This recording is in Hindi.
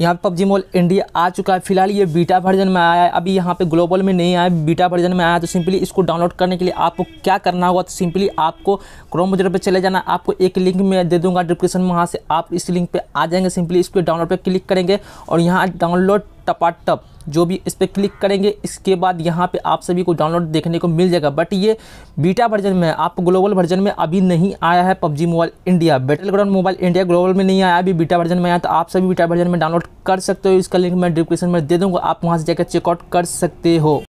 यहाँ पे पबजी मॉल इंडिया आ चुका है फिलहाल ये बीटा वर्जन में आया है अभी यहाँ पे ग्लोबल में नहीं आया बीटा वर्जन में आया तो सिंपली इसको डाउनलोड करने के लिए आपको क्या करना होगा तो सिंपली आपको क्रोम ब्राउज़र पे चले जाना आपको एक लिंक मैं दे दूंगा डिस्क्रिप्शन में वहाँ से आप इस लिंक पे आ जाएंगे सिंपली इस पर डाउनलोड पर क्लिक करेंगे और यहाँ डाउनलोड टपाटप जो भी इस पर क्लिक करेंगे इसके बाद यहाँ पे आप सभी को डाउनलोड देखने को मिल जाएगा बट ये बीटा वर्जन में आप ग्लोबल वर्जन में अभी नहीं आया है PUBG mobile India battleground mobile India global में नहीं आया अभी बीटा वर्जन में आया तो आप सभी बीटा वर्जन में डाउनलोड कर सकते हो इसका लिंक मैं डिस्क्रिप्शन में दे दूँगा आप वहाँ से जाकर चेकआउट कर सकते हो